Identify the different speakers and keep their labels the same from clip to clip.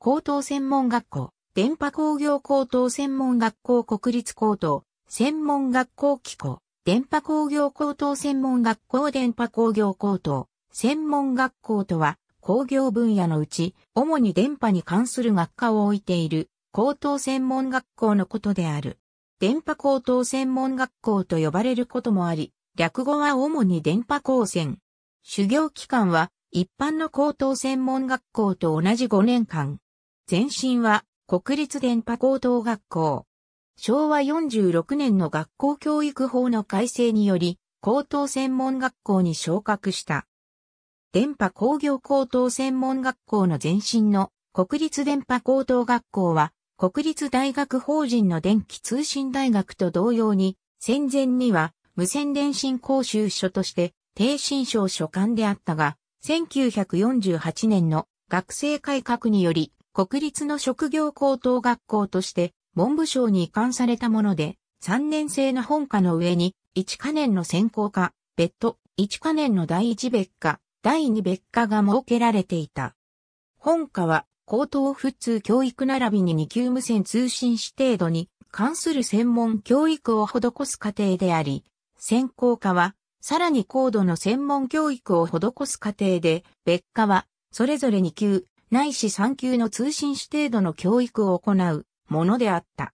Speaker 1: 高等専門学校、電波工業高等専門学校国立高等、専門学校機構、電波工業高等専門学校電波工業高等、専門学校とは、工業分野のうち、主に電波に関する学科を置いている、高等専門学校のことである。電波高等専門学校と呼ばれることもあり、略語は主に電波高専。修行期間は、一般の高等専門学校と同じ5年間。前身は国立電波高等学校。昭和46年の学校教育法の改正により、高等専門学校に昇格した。電波工業高等専門学校の前身の国立電波高等学校は、国立大学法人の電気通信大学と同様に、戦前には無線電信講習所として低新省所管であったが、1948年の学生改革により国立の職業高等学校として文部省に移管されたもので、3年生の本科の上に、1科年の専攻科、別途、1科年の第1別科、第2別科が設けられていた。本科は、高等普通教育並びに2級無線通信士程度に関する専門教育を施す過程であり、専攻科は、さらに高度の専門教育を施す過程で、別科は、それぞれ2級、ないし3級の通信士程度の教育を行うものであった。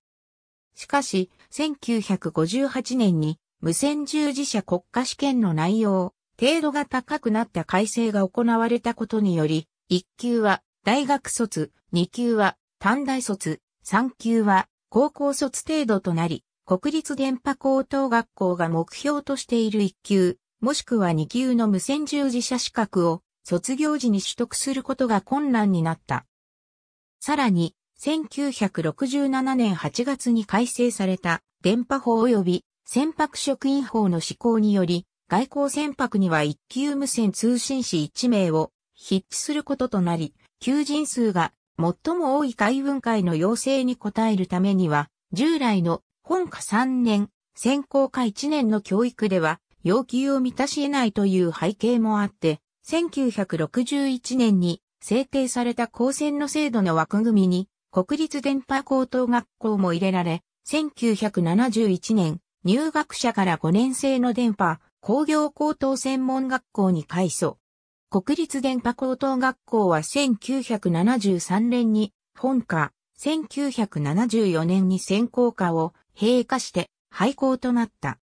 Speaker 1: しかし、1958年に無線従事者国家試験の内容、程度が高くなった改正が行われたことにより、1級は大学卒、2級は短大卒、3級は高校卒程度となり、国立電波高等学校が目標としている1級、もしくは2級の無線従事者資格を卒業時に取得することが困難になった。さらに、1967年8月に改正された電波法及び船舶職員法の施行により、外交船舶には一級無線通信士1名を筆致することとなり、求人数が最も多い海運会の要請に応えるためには、従来の本科3年、専攻科1年の教育では要求を満たし得ないという背景もあって、1961年に制定された高専の制度の枠組みに国立電波高等学校も入れられ、1971年入学者から5年生の電波工業高等専門学校に改祖。国立電波高等学校は1973年に本科、1974年に専攻科を閉科して廃校となった。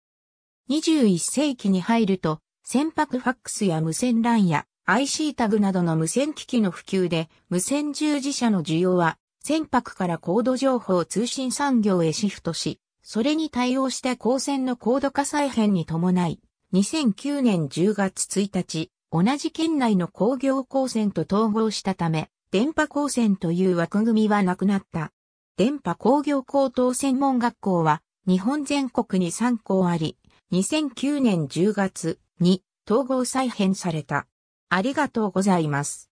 Speaker 1: 21世紀に入ると船舶ファックスや無線 LAN や IC タグなどの無線機器の普及で無線従事者の需要は船舶から高度情報通信産業へシフトし、それに対応した高専の高度化再編に伴い、2009年10月1日、同じ県内の工業高専と統合したため、電波高専という枠組みはなくなった。電波工業高等専門学校は日本全国に3校あり、2009年10月、に統合再編された。ありがとうございます。